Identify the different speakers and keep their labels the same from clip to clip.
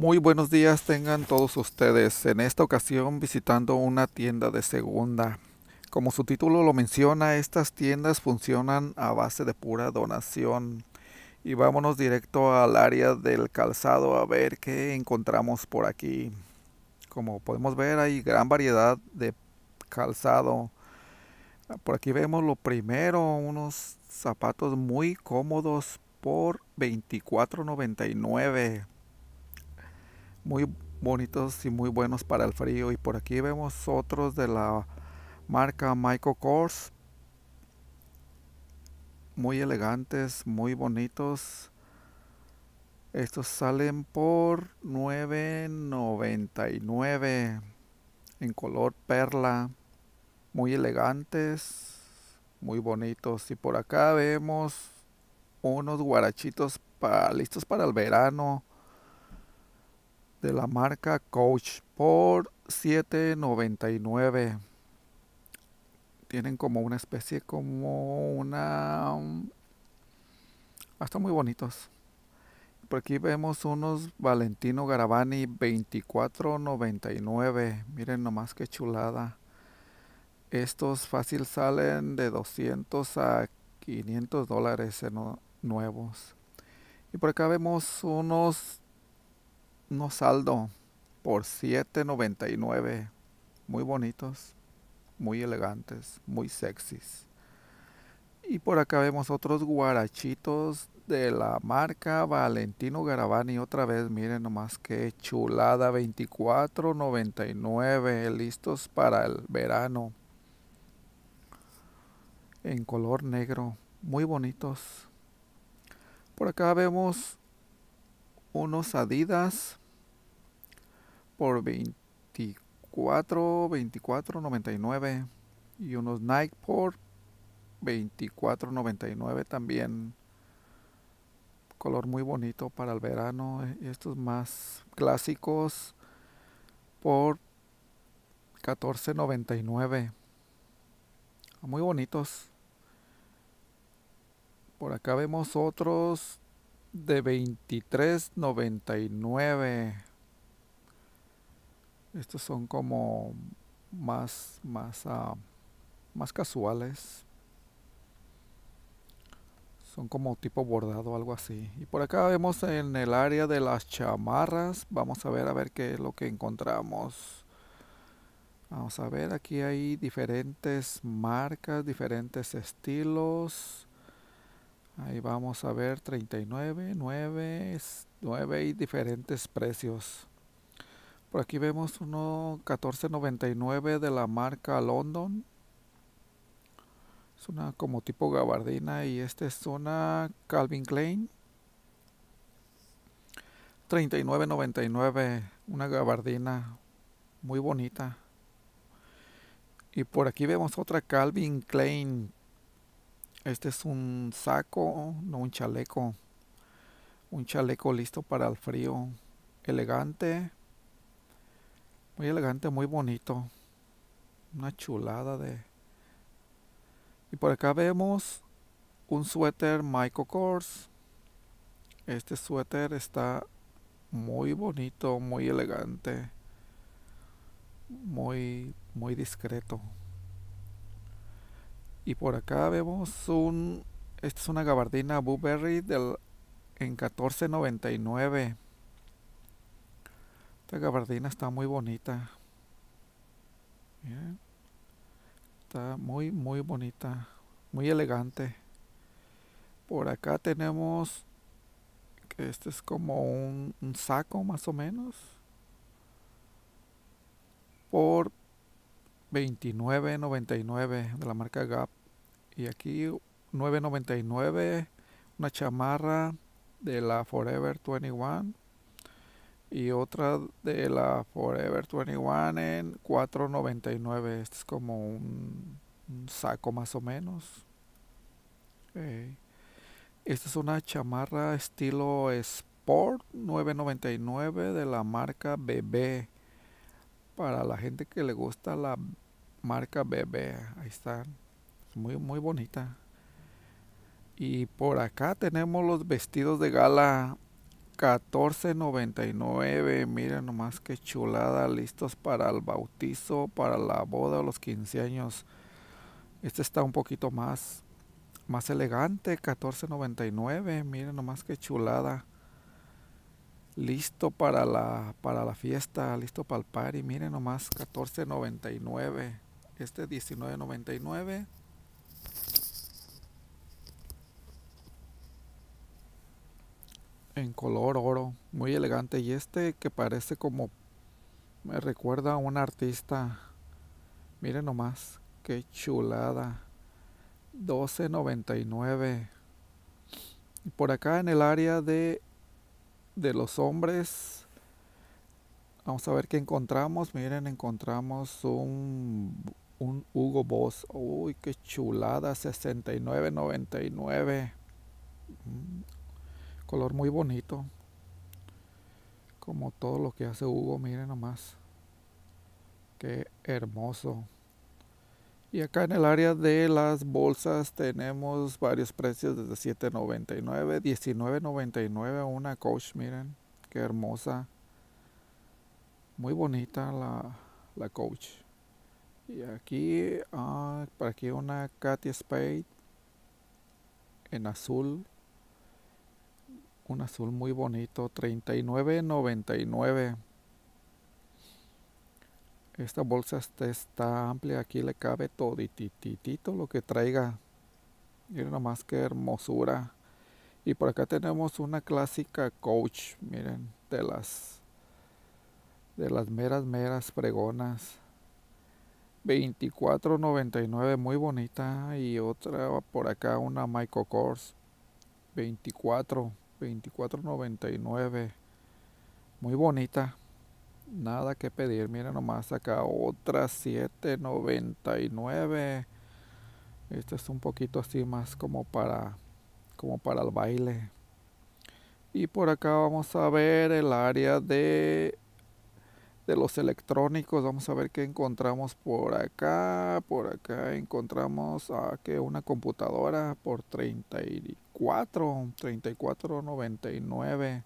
Speaker 1: Muy buenos días tengan todos ustedes. En esta ocasión visitando una tienda de segunda. Como su título lo menciona, estas tiendas funcionan a base de pura donación. Y vámonos directo al área del calzado a ver qué encontramos por aquí. Como podemos ver hay gran variedad de calzado. Por aquí vemos lo primero, unos zapatos muy cómodos por $24.99 muy bonitos y muy buenos para el frío. Y por aquí vemos otros de la marca Michael Kors. Muy elegantes, muy bonitos. Estos salen por 9.99 en color perla. Muy elegantes, muy bonitos. Y por acá vemos unos guarachitos listos para el verano de la marca Coach por 7.99. Tienen como una especie como una Hasta ah, muy bonitos. Por aquí vemos unos Valentino Garavani 24.99. Miren nomás qué chulada. Estos fácil salen de 200 a 500 dólares en eh, nuevos. Y por acá vemos unos no saldo por 7.99 muy bonitos muy elegantes muy sexys y por acá vemos otros guarachitos de la marca Valentino Garavani otra vez miren nomás que chulada 24.99 listos para el verano en color negro muy bonitos por acá vemos unos Adidas por 24, 24 99 y unos Nike por 99 también. Color muy bonito para el verano. E-, estos más clásicos por 99 Muy bonitos. Por acá vemos otros de 23.99. Estos son como más, más, ah, más casuales. Son como tipo bordado, algo así. Y por acá vemos en el área de las chamarras. Vamos a ver a ver qué es lo que encontramos. Vamos a ver, aquí hay diferentes marcas, diferentes estilos. Ahí vamos a ver 39, 9, 9 y diferentes precios. Por aquí vemos uno 1499 de la marca London. Es una como tipo gabardina y esta es una Calvin Klein. 39.99 una gabardina muy bonita. Y por aquí vemos otra Calvin Klein. Este es un saco, no un chaleco. Un chaleco listo para el frío. Elegante. Muy elegante, muy bonito. Una chulada de... Y por acá vemos un suéter Michael Kors. Este suéter está muy bonito, muy elegante. Muy, muy discreto. Y por acá vemos un... Esta es una gabardina Blueberry del, en 1499. Esta gabardina está muy bonita. Está muy, muy bonita. Muy elegante. Por acá tenemos que este es como un, un saco más o menos. Por 29.99 de la marca Gap. Y aquí 9.99 una chamarra de la Forever 21 y otra de la Forever 21 en 4.99. Este es como un, saco más o menos. Eh, esta es una chamarra estilo Sport 9.99 de la marca BB. Para la gente que le gusta la marca BB, ahí está. muy, muy bonita. Y por acá tenemos los vestidos de gala 14.99. miren nomás qué chulada. Listos para el bautizo, para la boda o los 15 años. Este está un poquito más más elegante, 14.99. Miren nomás qué chulada. Listo para la para la fiesta, listo para el party. Miren nomás 14.99. Este 19.99. en color oro, muy elegante. Y este que parece como me recuerda a un artista. Miren nomás, qué chulada. 12.99. Y por acá en el área de de los hombres. Vamos a ver qué encontramos. Miren, encontramos un, un Hugo Boss. Uy, qué chulada. 69.99 color muy bonito como todo lo que hace Hugo miren nomás qué hermoso y acá en el área de las bolsas tenemos varios precios desde $7.99, $19.99 una coach, miren, qué hermosa. Muy bonita la, la coach. Y aquí, ah, para aquí una Katy Spade en azul, un azul muy bonito, 39.99. Esta bolsa este, está, amplia, aquí le cabe todititito lo que traiga. Miren nomás que hermosura. Y por acá tenemos una clásica coach, miren, de las de las meras meras pregonas. 24.99 muy bonita y otra por acá una Michael Kors 24 24.99 muy bonita nada que pedir miren nomás acá otra 7.99 esta es un poquito así más como para como para el baile y por acá vamos a ver el área de de los electrónicos. Vamos a ver qué encontramos por acá. Por acá encontramos ah, que una computadora por y. 34, 34.99.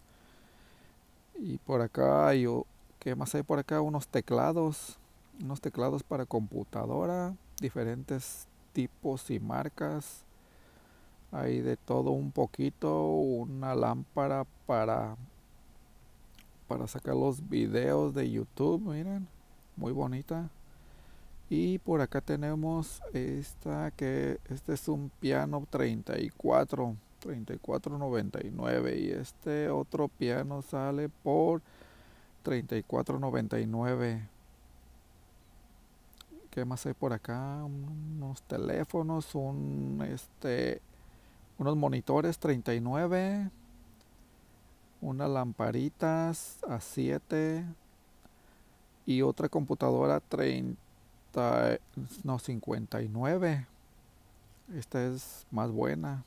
Speaker 1: Y por acá, yo, ¿qué más hay por acá? Unos teclados, unos teclados para computadora, diferentes tipos y marcas. Hay de todo un poquito, una lámpara para para sacar los videos de YouTube, miren, muy bonita. Y por acá tenemos esta que este es un piano 34 34.99 y este otro piano sale por 34.99. ¿Qué más hay por acá? Unos teléfonos, un este unos monitores 39 unas lamparitas a 7 y otra computadora 30 no, 59. Esta es más buena.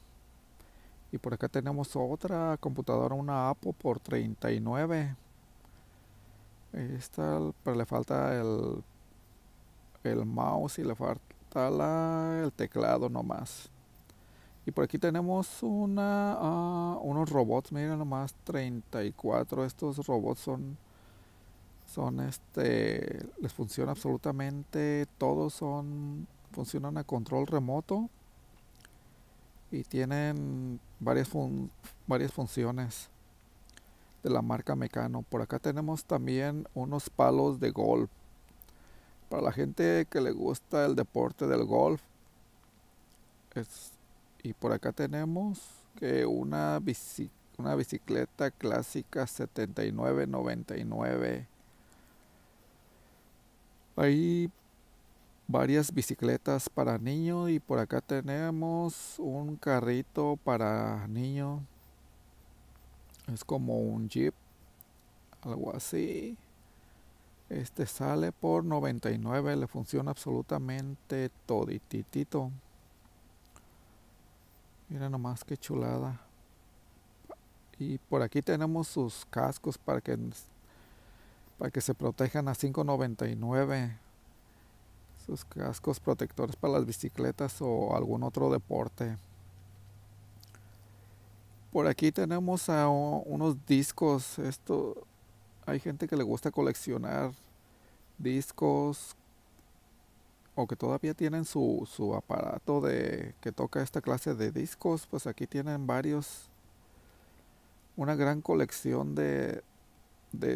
Speaker 1: Y por acá tenemos otra computadora, una Apo por 39. Esta, pero le falta el, el mouse y le falta el teclado nomás. Y por aquí tenemos una, ah, unos robots, miren nomás, 34. Estos robots son son este les funciona absolutamente todos son funcionan a control remoto y tienen varias varias funciones de la marca Mecano. Por acá tenemos también unos palos de golf. Para la gente que le gusta el deporte del golf. Es, y por acá tenemos que una, una bicicleta clásica 7999 hay varias bicicletas para niño y por acá tenemos un carrito para niño. Es como un jeep, algo así. Este sale por 99, le funciona absolutamente todititito. Mira nomás qué chulada. Y por aquí tenemos sus cascos para que para que se protejan a 5.99 sus cascos protectores para las bicicletas o algún otro deporte. Por aquí tenemos a unos discos. Esto hay gente que le gusta coleccionar discos o que todavía tienen su, su aparato de que toca esta clase de discos. Pues aquí tienen varios. Una gran colección de, de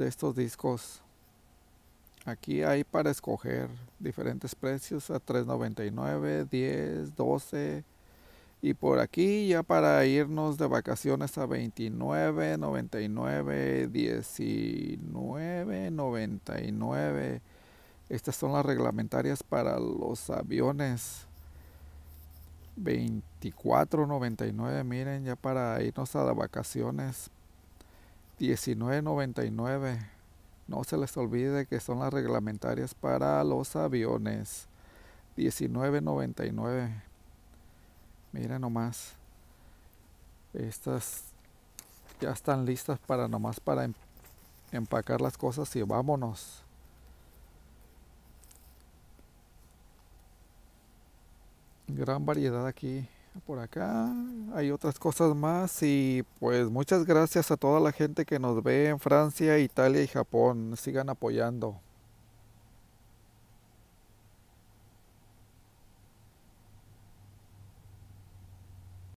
Speaker 1: de estos discos. Aquí hay para escoger diferentes precios a $3.99, $10, $12. Y por aquí ya para irnos de vacaciones a $29.99, $19.99. Estas son las reglamentarias para los aviones. 24.99, miren, ya para irnos a las vacaciones 1999. No se les olvide que son las reglamentarias para los aviones. 1999. mira nomás. Estas ya están listas para nomás para em-, empacar las cosas y vámonos. Gran variedad aquí por acá. Hay otras cosas más y pues muchas gracias a toda la gente que nos ve en Francia, Italia y Japón. Sigan apoyando.